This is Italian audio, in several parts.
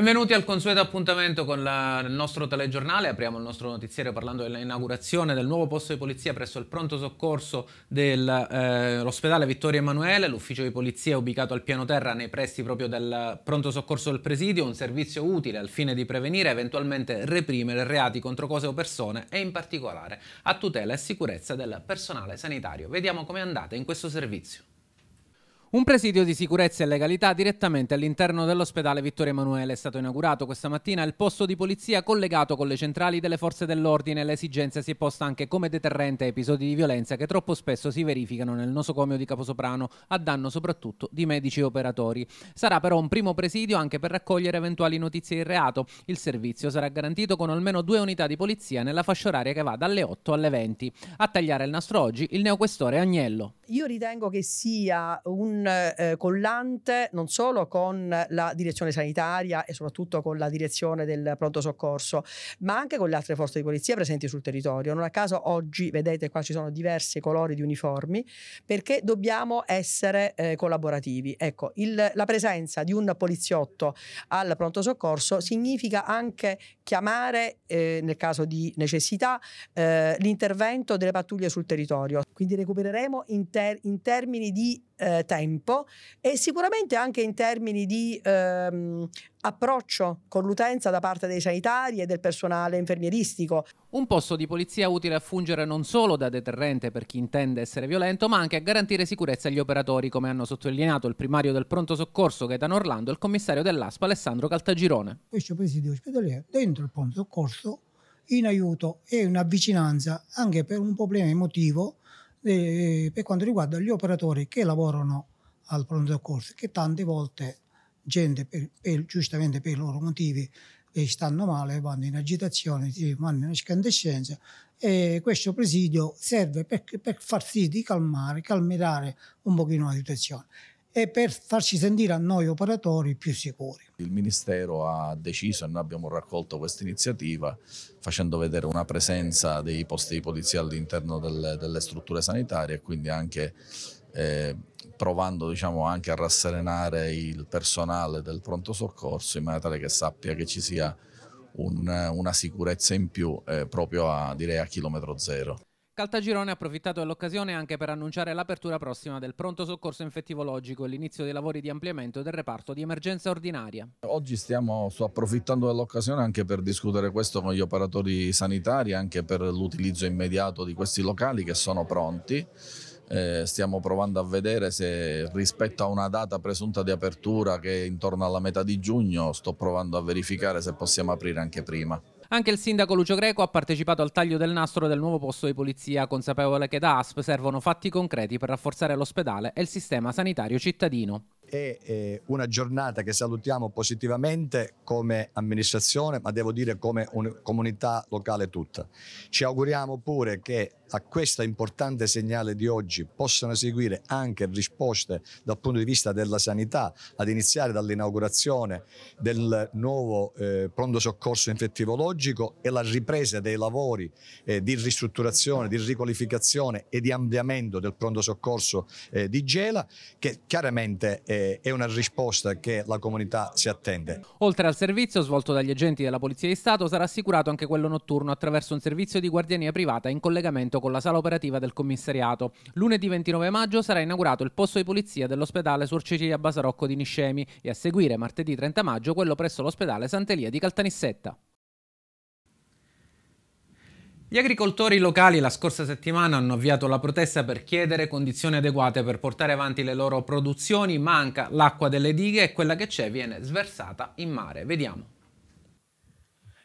Benvenuti al consueto appuntamento con la, il nostro telegiornale. Apriamo il nostro notiziario parlando dell'inaugurazione del nuovo posto di polizia presso il pronto soccorso dell'ospedale eh, Vittorio Emanuele, l'ufficio di polizia è ubicato al piano terra nei pressi proprio del pronto soccorso del presidio, un servizio utile al fine di prevenire e eventualmente reprimere reati contro cose o persone e in particolare a tutela e sicurezza del personale sanitario. Vediamo come è andata in questo servizio. Un presidio di sicurezza e legalità direttamente all'interno dell'ospedale Vittorio Emanuele è stato inaugurato questa mattina il posto di polizia collegato con le centrali delle forze dell'ordine. L'esigenza si è posta anche come deterrente a episodi di violenza che troppo spesso si verificano nel nosocomio di Caposoprano, a danno soprattutto di medici e operatori. Sarà però un primo presidio anche per raccogliere eventuali notizie di reato. Il servizio sarà garantito con almeno due unità di polizia nella fascia oraria che va dalle 8 alle 20. A tagliare il nastro oggi il neoquestore Agnello. Io ritengo che sia un eh, collante non solo con la direzione sanitaria e soprattutto con la direzione del pronto soccorso, ma anche con le altre forze di polizia presenti sul territorio. Non a caso oggi, vedete qua ci sono diversi colori di uniformi, perché dobbiamo essere eh, collaborativi. Ecco, il, la presenza di un poliziotto al pronto soccorso significa anche chiamare, eh, nel caso di necessità, eh, l'intervento delle pattuglie sul territorio. Quindi recupereremo in, ter in termini di eh, tempo e sicuramente anche in termini di ehm, approccio con l'utenza da parte dei sanitari e del personale infermieristico. Un posto di polizia utile a fungere non solo da deterrente per chi intende essere violento, ma anche a garantire sicurezza agli operatori, come hanno sottolineato il primario del pronto soccorso Gaetano Orlando e il commissario dell'ASPA Alessandro Caltagirone. Questo presidio ospedaliero dentro il pronto soccorso in aiuto e in avvicinanza anche per un problema emotivo per quanto riguarda gli operatori che lavorano al pronto soccorso, che tante volte gente per, per, giustamente per i loro motivi eh, stanno male, vanno in agitazione, vanno in escandescenza e questo presidio serve per, per far sì di calmare, calmerare un pochino la situazione e per farci sentire a noi operatori più sicuri. Il Ministero ha deciso e noi abbiamo raccolto questa iniziativa facendo vedere una presenza dei posti di polizia all'interno delle, delle, strutture sanitarie e quindi anche eh, provando diciamo, anche a rasserenare il personale del pronto soccorso in maniera tale che sappia che ci sia un, una sicurezza in più eh, proprio a, direi, a chilometro zero. Caltagirone ha approfittato dell'occasione anche per annunciare l'apertura prossima del pronto soccorso infettivologico e l'inizio dei lavori di ampliamento del reparto di emergenza ordinaria. Oggi stiamo approfittando dell'occasione anche per discutere questo con gli operatori sanitari, anche per l'utilizzo immediato di questi locali che sono pronti. Eh, stiamo provando a vedere se rispetto a una data presunta di apertura che è intorno alla metà di giugno, sto provando a verificare se possiamo aprire anche prima. Anche il sindaco Lucio Greco ha partecipato al taglio del nastro del nuovo posto di polizia, consapevole che da ASP servono fatti concreti per rafforzare l'ospedale e il sistema sanitario cittadino è eh, una giornata che salutiamo positivamente come amministrazione, ma devo dire come comunità locale tutta. Ci auguriamo pure che a questo importante segnale di oggi possano seguire anche risposte dal punto di vista della sanità, ad iniziare dall'inaugurazione del nuovo eh, pronto soccorso infettivologico e la ripresa dei lavori eh, di ristrutturazione, di riqualificazione e di ampliamento del pronto soccorso eh, di Gela, che chiaramente eh, eh, è una risposta che la comunità si attende. Oltre al servizio svolto dagli agenti della Polizia di Stato sarà assicurato anche quello notturno attraverso un servizio di guardiania privata in collegamento con la sala operativa del commissariato. Lunedì 29 maggio sarà inaugurato il posto di polizia dell'ospedale Sur Cecilia Basarocco di Niscemi e a seguire martedì 30 maggio quello presso l'ospedale Sant'Elia di Caltanissetta. Gli agricoltori locali la scorsa settimana hanno avviato la protesta per chiedere condizioni adeguate per portare avanti le loro produzioni, manca l'acqua delle dighe e quella che c'è viene sversata in mare. Vediamo.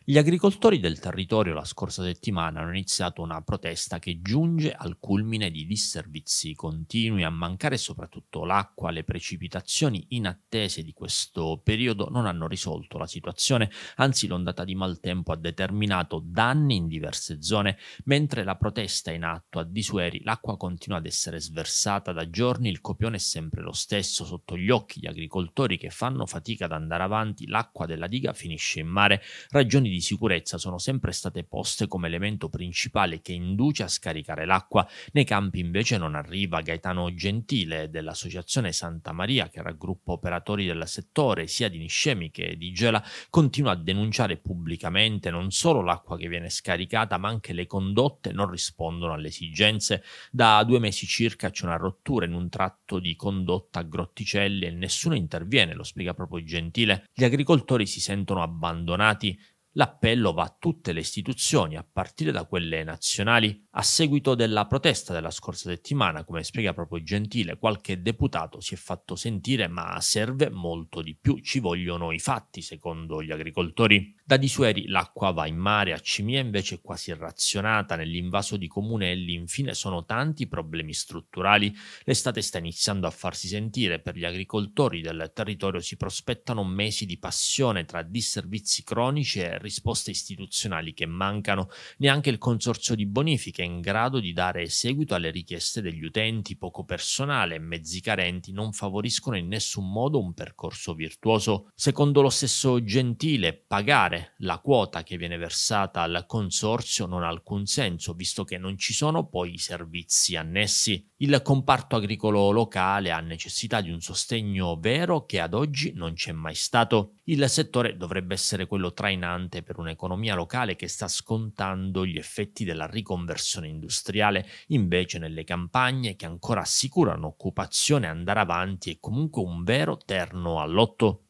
Gli agricoltori del territorio la scorsa settimana hanno iniziato una protesta che giunge al culmine di disservizi continui a mancare soprattutto l'acqua, le precipitazioni inattese di questo periodo non hanno risolto la situazione, anzi l'ondata di maltempo ha determinato danni in diverse zone, mentre la protesta è in atto a Disueri l'acqua continua ad essere sversata da giorni, il copione è sempre lo stesso, sotto gli occhi di agricoltori che fanno fatica ad andare avanti, l'acqua della diga finisce in mare, ragioni di sicurezza sono sempre state poste come elemento principale che induce a scaricare l'acqua, nei campi invece non arriva. Gaetano Gentile dell'Associazione Santa Maria, che raggruppa operatori del settore sia di Niscemi che di Gela, continua a denunciare pubblicamente non solo l'acqua che viene scaricata, ma anche le condotte non rispondono alle esigenze. Da due mesi circa c'è una rottura in un tratto di condotta a Grotticelli e nessuno interviene, lo spiega proprio Gentile. Gli agricoltori si sentono abbandonati L'appello va a tutte le istituzioni, a partire da quelle nazionali. A seguito della protesta della scorsa settimana, come spiega proprio Gentile, qualche deputato si è fatto sentire, ma serve molto di più. Ci vogliono i fatti, secondo gli agricoltori. Da Disueri l'acqua va in mare, a Cimia invece è quasi razionata. Nell'invaso di Comunelli, infine, sono tanti problemi strutturali. L'estate sta iniziando a farsi sentire. Per gli agricoltori del territorio si prospettano mesi di passione tra disservizi cronici e risposte istituzionali che mancano, neanche il consorzio di bonifica è in grado di dare seguito alle richieste degli utenti, poco personale e mezzi carenti non favoriscono in nessun modo un percorso virtuoso. Secondo lo stesso Gentile, pagare la quota che viene versata al consorzio non ha alcun senso, visto che non ci sono poi i servizi annessi. Il comparto agricolo locale ha necessità di un sostegno vero che ad oggi non c'è mai stato. Il settore dovrebbe essere quello trainante pesante per un'economia locale che sta scontando gli effetti della riconversione industriale, invece nelle campagne che ancora assicurano occupazione andare avanti è comunque un vero terno all'otto.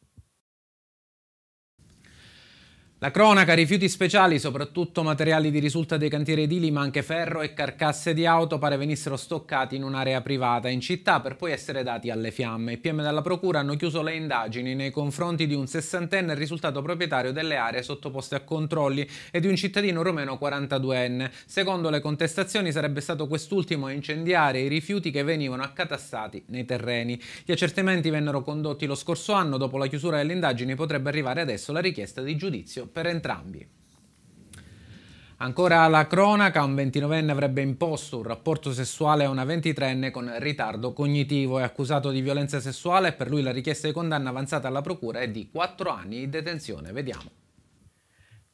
La cronaca, rifiuti speciali, soprattutto materiali di risulta dei cantieri edili, ma anche ferro e carcasse di auto, pare venissero stoccati in un'area privata in città per poi essere dati alle fiamme. I PM della Procura hanno chiuso le indagini nei confronti di un sessantenne risultato proprietario delle aree sottoposte a controlli e di un cittadino romeno 42enne. Secondo le contestazioni sarebbe stato quest'ultimo a incendiare i rifiuti che venivano accatastati nei terreni. Gli accertamenti vennero condotti lo scorso anno, dopo la chiusura delle indagini potrebbe arrivare adesso la richiesta di giudizio per entrambi. Ancora alla cronaca, un 29enne avrebbe imposto un rapporto sessuale a una 23enne con ritardo cognitivo e accusato di violenza sessuale e per lui la richiesta di condanna avanzata alla procura è di 4 anni di detenzione. Vediamo.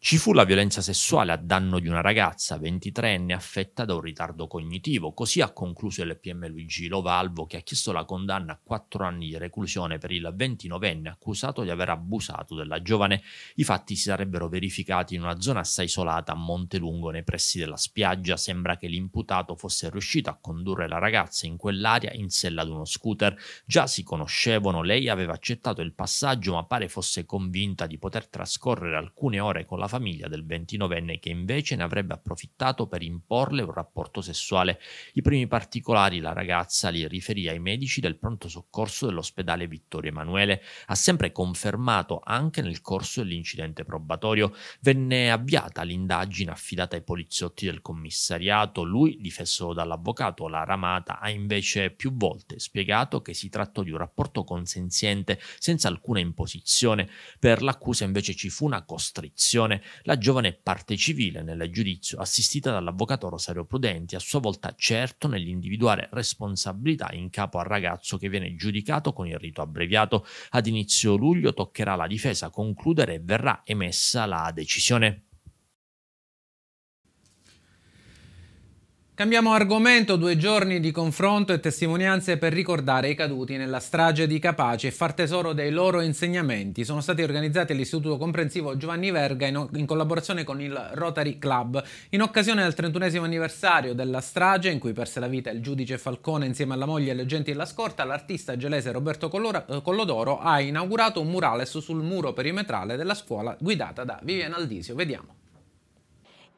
Ci fu la violenza sessuale a danno di una ragazza 23enne affetta da un ritardo cognitivo, così ha concluso il PM Luigi Lovalvo che ha chiesto la condanna a 4 anni di reclusione per il 29enne accusato di aver abusato della giovane. I fatti si sarebbero verificati in una zona assai isolata a Montelungo nei pressi della spiaggia. Sembra che l'imputato fosse riuscito a condurre la ragazza in quell'area in sella ad uno scooter. Già si conoscevano, lei aveva accettato il passaggio ma pare fosse convinta di poter trascorrere alcune ore con la famiglia del 29enne che invece ne avrebbe approfittato per imporle un rapporto sessuale. I primi particolari la ragazza li riferì ai medici del pronto soccorso dell'ospedale Vittorio Emanuele. Ha sempre confermato anche nel corso dell'incidente probatorio. Venne avviata l'indagine affidata ai poliziotti del commissariato. Lui, difeso dall'avvocato La Ramata, ha invece più volte spiegato che si trattò di un rapporto consenziente senza alcuna imposizione. Per l'accusa invece ci fu una costrizione la giovane parte civile nel giudizio, assistita dall'avvocato Rosario Prudenti, a sua volta certo nell'individuare responsabilità in capo al ragazzo che viene giudicato con il rito abbreviato. Ad inizio luglio toccherà alla difesa concludere e verrà emessa la decisione. Cambiamo argomento, due giorni di confronto e testimonianze per ricordare i caduti nella strage di Capaci e far tesoro dei loro insegnamenti. Sono stati organizzati all'Istituto Comprensivo Giovanni Verga in, in, collaborazione con il Rotary Club in occasione del 31 anniversario della strage in cui perse la vita il giudice Falcone insieme alla moglie e le genti della scorta, l'artista gelese Roberto eh, Collodoro ha inaugurato un murales sul muro perimetrale della scuola guidata da Viviana Aldisio. Vediamo.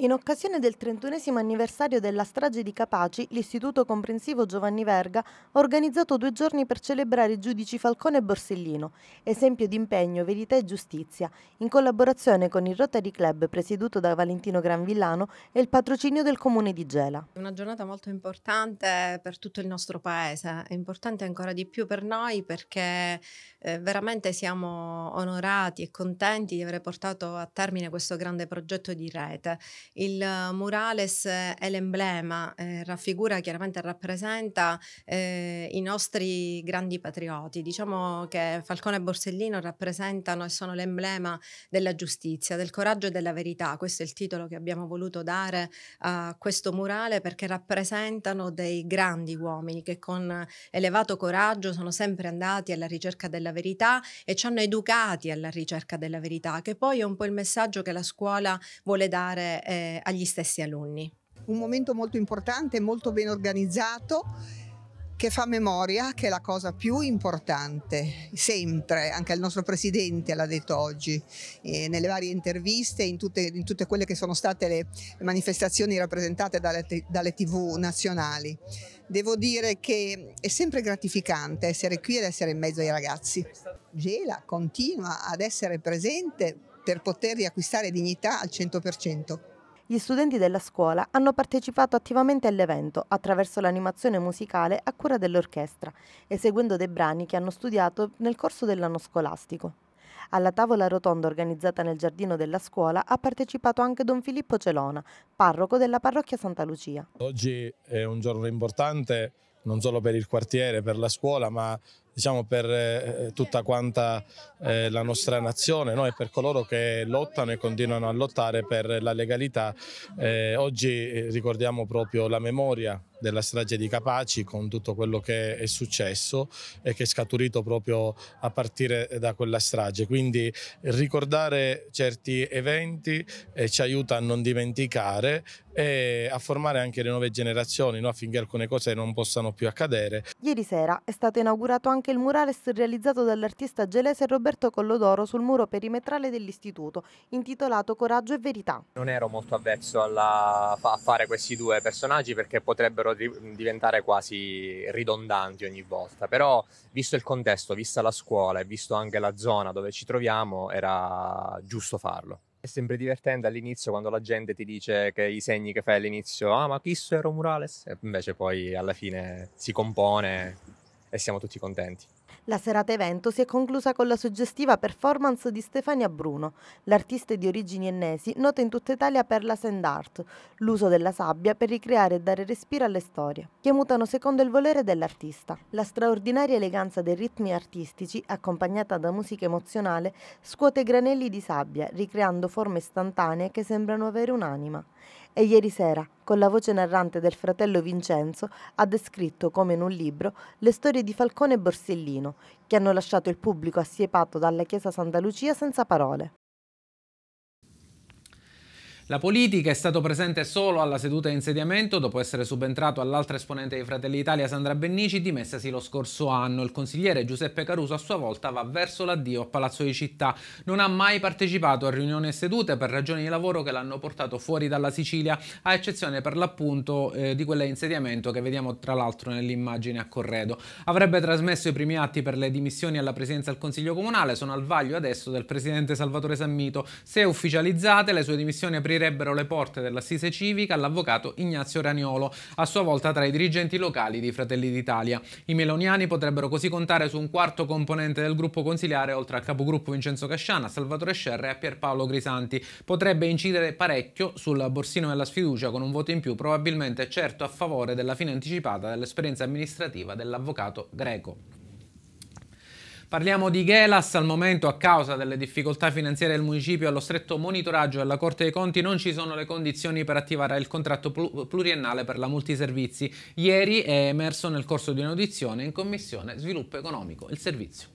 In occasione del 31 anniversario della strage di Capaci, l'Istituto Comprensivo Giovanni Verga ha organizzato due giorni per celebrare i giudici Falcone e Borsellino, esempio di impegno, verità e giustizia, in collaborazione con il Rotary Club presieduto da Valentino Granvillano e il patrocinio del Comune di Gela. È una giornata molto importante per tutto il nostro paese, è importante ancora di più per noi perché eh, veramente siamo onorati e contenti di aver portato a termine questo grande progetto di rete il murales è l'emblema, eh, raffigura, chiaramente rappresenta eh, i nostri grandi patrioti. Diciamo che Falcone e Borsellino rappresentano e sono l'emblema della giustizia, del coraggio e della verità. Questo è il titolo che abbiamo voluto dare a questo murale perché rappresentano dei grandi uomini che con elevato coraggio sono sempre andati alla ricerca della verità e ci hanno educati alla ricerca della verità, che poi è un po' il messaggio che la scuola vuole dare. Eh, eh, agli stessi alunni. Un momento molto importante, molto ben organizzato che fa memoria, che è la cosa più importante, sempre, anche il nostro Presidente l'ha detto oggi, eh, nelle varie interviste, in tutte, in tutte, quelle che sono state le manifestazioni rappresentate dalle, dalle tv nazionali. Devo dire che è sempre gratificante essere qui ed essere in mezzo ai ragazzi. Gela continua ad essere presente per poter riacquistare dignità al 100%. Gli studenti della scuola hanno partecipato attivamente all'evento attraverso l'animazione musicale a cura dell'orchestra, eseguendo dei brani che hanno studiato nel corso dell'anno scolastico. Alla tavola rotonda organizzata nel giardino della scuola ha partecipato anche Don Filippo Celona, parroco della parrocchia Santa Lucia. Oggi è un giorno importante non solo per il quartiere, per la scuola, ma diciamo, per eh, eh, tutta quanta eh, la nostra nazione no? e per coloro che lottano e continuano a lottare per la legalità. Eh, oggi eh, ricordiamo proprio la memoria della strage di Capaci con tutto quello che è successo e che è scaturito proprio a partire da quella strage. Quindi ricordare certi eventi eh, ci aiuta a non dimenticare e a formare anche le nuove generazioni no? affinché alcune cose non possano più accadere. Ieri sera è stato inaugurato anche anche il murales realizzato dall'artista gelese Roberto Collodoro sul muro perimetrale dell'istituto, intitolato Coraggio e Verità. Non ero molto avvezzo alla, a fare questi due personaggi perché potrebbero diventare quasi ridondanti ogni volta, però visto il contesto, vista la scuola e visto anche la zona dove ci troviamo, era giusto farlo. È sempre divertente all'inizio quando la gente ti dice che i segni che fai all'inizio, ah ma chi ero Murales, e invece poi alla fine si compone e siamo tutti contenti. La serata evento si è conclusa con la suggestiva performance di Stefania Bruno, l'artista di origini ennesi nota in tutta Italia per la sand art, l'uso della sabbia per ricreare e dare respiro alle storie, che mutano secondo il volere dell'artista. La straordinaria eleganza dei ritmi artistici, accompagnata da musica emozionale, scuote granelli di sabbia, ricreando forme istantanee che sembrano avere un'anima e ieri sera, con la voce narrante del fratello Vincenzo, ha descritto, come in un libro, le storie di Falcone e Borsellino, che hanno lasciato il pubblico assiepato dalla chiesa Santa Lucia senza parole. La politica è stato presente solo alla seduta di insediamento dopo essere subentrato all'altra esponente dei Fratelli Italia Sandra Bennici dimessasi lo scorso anno. Il consigliere Giuseppe Caruso a sua volta va verso l'addio a Palazzo di Città. Non ha mai partecipato a riunioni e sedute per ragioni di lavoro che l'hanno portato fuori dalla Sicilia, a eccezione per l'appunto eh, di quella di insediamento che vediamo tra l'altro nell'immagine a corredo. Avrebbe trasmesso i primi atti per le dimissioni alla presidenza del Consiglio Comunale, sono al vaglio adesso del presidente Salvatore Sammito. Se ufficializzate le sue dimissioni apriranno aprirebbero le porte dell'assise civica all'avvocato Ignazio Raniolo, a sua volta tra i dirigenti locali di Fratelli d'Italia. I meloniani potrebbero così contare su un quarto componente del gruppo consiliare, oltre al capogruppo Vincenzo Casciana, Salvatore Scerra e a Pierpaolo Grisanti. Potrebbe incidere parecchio sul borsino della sfiducia con un voto in più, probabilmente certo a favore della fine anticipata dell'esperienza amministrativa dell'avvocato greco. Parliamo di Gelas, al momento a causa delle difficoltà finanziarie del municipio allo stretto monitoraggio della Corte dei Conti non ci sono le condizioni per attivare il contratto pluriennale per la multiservizi. Ieri è emerso nel corso di un'audizione in Commissione Sviluppo Economico il servizio.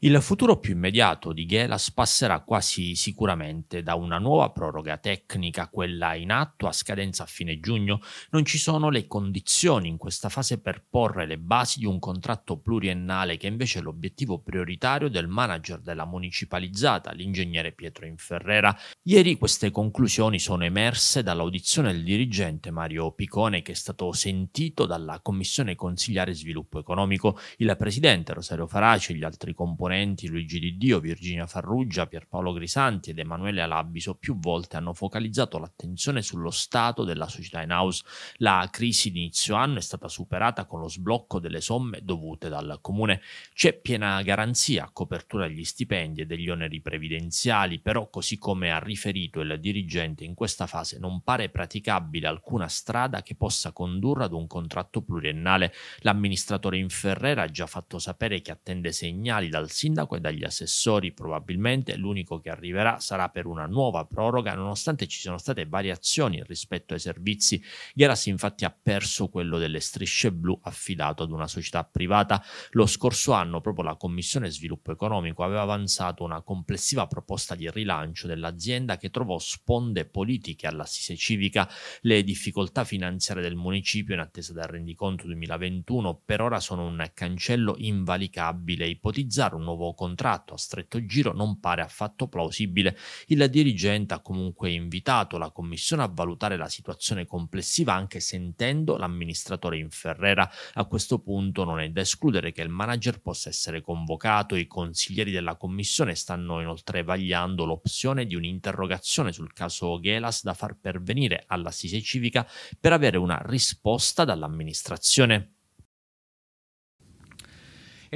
Il futuro più immediato di Gelas passerà quasi sicuramente da una nuova proroga tecnica, quella in atto a scadenza a fine giugno. Non ci sono le condizioni in questa fase per porre le basi di un contratto pluriennale che invece è l'obiettivo prioritario del manager della municipalizzata, l'ingegnere Pietro Inferrera. Ieri queste conclusioni sono emerse dall'audizione del dirigente Mario Picone che è stato sentito dalla Commissione Consigliare Sviluppo Economico. Il presidente Rosario Faraci e gli altri componenti esponenti Luigi Di Dio, Virginia Farrugia, Pierpaolo Grisanti ed Emanuele Alabiso più volte hanno focalizzato l'attenzione sullo stato della società in house. La crisi di inizio anno è stata superata con lo sblocco delle somme dovute dal comune. C'è piena garanzia a copertura degli stipendi e degli oneri previdenziali, però così come ha riferito il dirigente in questa fase non pare praticabile alcuna strada che possa condurre ad un contratto pluriennale. L'amministratore in Ferrera ha già fatto sapere che attende segnali dal sindaco e dagli assessori. Probabilmente l'unico che arriverà sarà per una nuova proroga, nonostante ci siano state variazioni rispetto ai servizi. Gheras infatti ha perso quello delle strisce blu affidato ad una società privata. Lo scorso anno proprio la Commissione Sviluppo Economico aveva avanzato una complessiva proposta di rilancio dell'azienda che trovò sponde politiche all'assise civica. Le difficoltà finanziarie del municipio in attesa del rendiconto 2021 per ora sono un cancello invalicabile. Ipotizzare un nuovo contratto a stretto giro non pare affatto plausibile. Il dirigente ha comunque invitato la Commissione a valutare la situazione complessiva anche sentendo l'amministratore in Ferrera. A questo punto non è da escludere che il manager possa essere convocato. I consiglieri della Commissione stanno inoltre vagliando l'opzione di un'interrogazione sul caso Gelas da far pervenire all'assise Civica per avere una risposta dall'amministrazione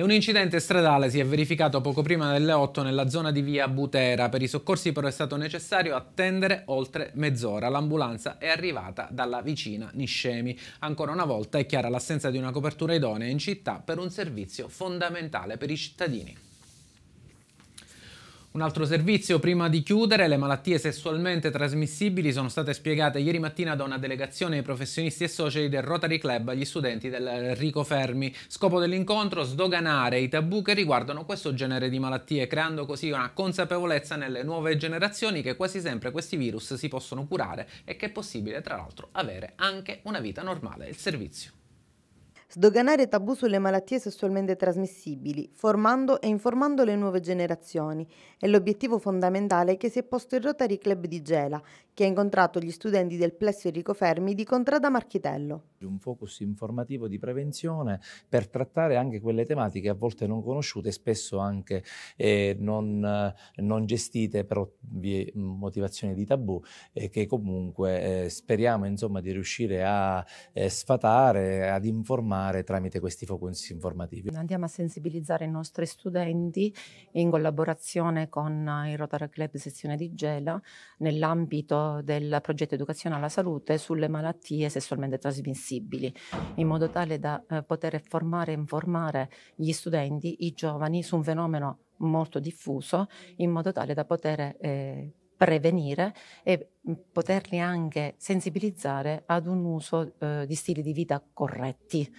e un incidente stradale si è verificato poco prima delle 8 nella zona di via Butera. Per i soccorsi però è stato necessario attendere oltre mezz'ora. L'ambulanza è arrivata dalla vicina Niscemi. Ancora una volta è chiara l'assenza di una copertura idonea in città per un servizio fondamentale per i cittadini. Un altro servizio prima di chiudere, le malattie sessualmente trasmissibili sono state spiegate ieri mattina da una delegazione di professionisti e soci del Rotary Club agli studenti del Rico Fermi. Scopo dell'incontro sdoganare i tabù che riguardano questo genere di malattie, creando così una consapevolezza nelle nuove generazioni che quasi sempre questi virus si possono curare e che è possibile tra l'altro avere anche una vita normale. Il servizio sdoganare tabù sulle malattie sessualmente trasmissibili, formando e informando le nuove generazioni. È l'obiettivo fondamentale che si è posto il Rotary Club di Gela, che ha incontrato gli studenti del Plesso Enrico Fermi di Contrada Marchitello. Un focus informativo di prevenzione per trattare anche quelle tematiche a volte non conosciute spesso anche eh, non, eh, non, gestite per ovvie motivazioni di tabù e eh, che comunque eh, speriamo insomma, di riuscire a eh, sfatare, ad informare tramite questi focus informativi. Andiamo a sensibilizzare i nostri studenti in collaborazione con il Rotary Club sezione di Gela nell'ambito del progetto Educazione alla Salute sulle malattie sessualmente trasmissibili, in modo tale da eh, poter formare e informare gli studenti, i giovani, su un fenomeno molto diffuso, in modo tale da poter eh, prevenire e mm, poterli anche sensibilizzare ad un uso eh, di stili di vita corretti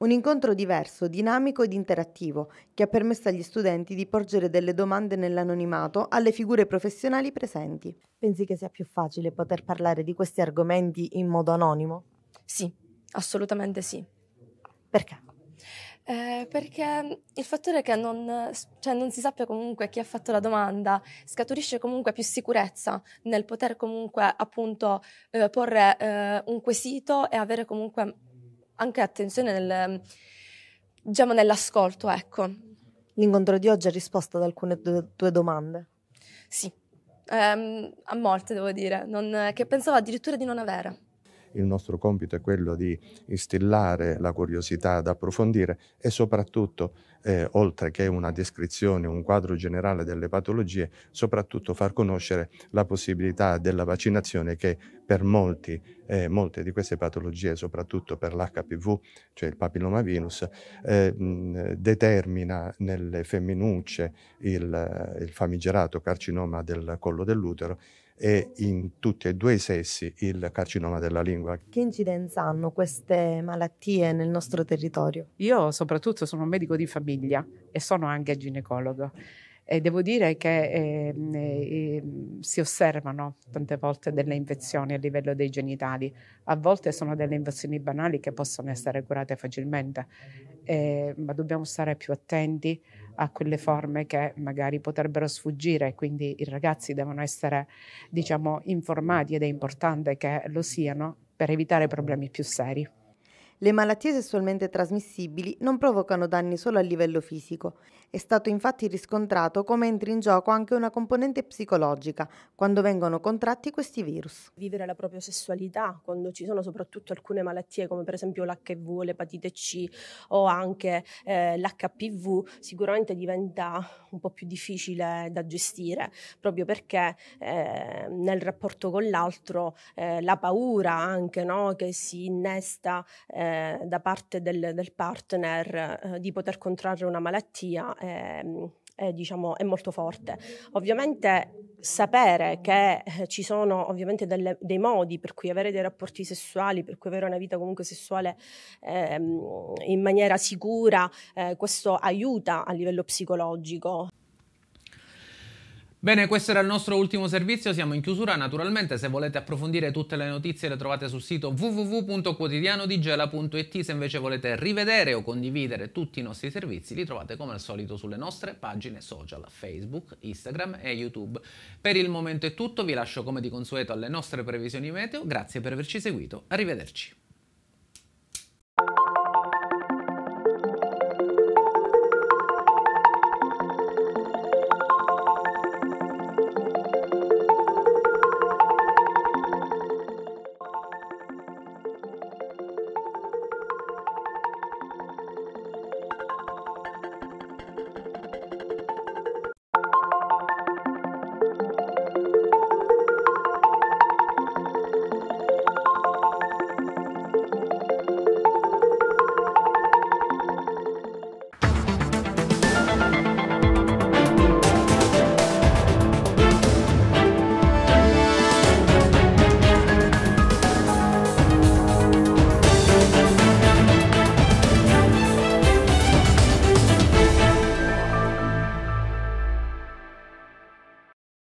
un incontro diverso, dinamico ed interattivo, che ha permesso agli studenti di porgere delle domande nell'anonimato alle figure professionali presenti. Pensi che sia più facile poter parlare di questi argomenti in modo anonimo? Sì, assolutamente sì. Perché? Eh, perché il fattore che non, cioè non, si sappia comunque chi ha fatto la domanda scaturisce comunque più sicurezza nel poter comunque appunto eh, porre eh, un quesito e avere comunque anche attenzione nel, diciamo, nell'ascolto, ecco. L'incontro di oggi ha risposto ad alcune tue domande? Sì, ehm, a molte devo dire, non, che pensavo addirittura di non avere il nostro compito è quello di instillare la curiosità ad approfondire e soprattutto, eh, oltre che una descrizione, un quadro generale delle patologie, soprattutto far conoscere la possibilità della vaccinazione che per molti, eh, molte di queste patologie, soprattutto per l'HPV, cioè il papillomavirus, eh, mh, determina nelle femminucce il, il famigerato carcinoma del collo dell'utero e in tutti e due i sessi il carcinoma della lingua. Che incidenza hanno queste malattie nel nostro territorio? Io soprattutto sono un medico di famiglia e sono anche ginecologo. E devo dire che ehm, eh, eh, si osservano tante volte delle infezioni a livello dei genitali, a volte sono delle infezioni banali che possono essere curate facilmente, eh, ma dobbiamo stare più attenti a quelle forme che magari potrebbero sfuggire, quindi i ragazzi devono essere diciamo, informati ed è importante che lo siano per evitare problemi più seri. Le malattie sessualmente trasmissibili non provocano danni solo a livello fisico. È stato infatti riscontrato come entri in gioco anche una componente psicologica quando vengono contratti questi virus. Vivere la propria sessualità quando ci sono soprattutto alcune malattie come per esempio l'HIV, l'epatite C o anche eh, l'HPV sicuramente diventa un po' più difficile da gestire proprio perché eh, nel rapporto con l'altro eh, la paura anche no, che si innesta eh, da parte del, del partner eh, di poter contrarre una malattia è, è, diciamo, è molto forte. Ovviamente sapere che eh, ci sono ovviamente delle, dei modi per cui avere dei rapporti sessuali, per cui avere una vita comunque sessuale ehm, in maniera sicura, eh, questo aiuta a livello psicologico. Bene, questo era il nostro ultimo servizio, siamo in chiusura, naturalmente se volete approfondire tutte le notizie le trovate sul sito www.quotidianodigela.it, se invece volete rivedere o condividere tutti i nostri servizi li trovate come al solito sulle nostre pagine social, Facebook, Instagram e YouTube. Per il momento è tutto, vi lascio come di consueto alle nostre previsioni meteo, grazie per averci seguito, arrivederci.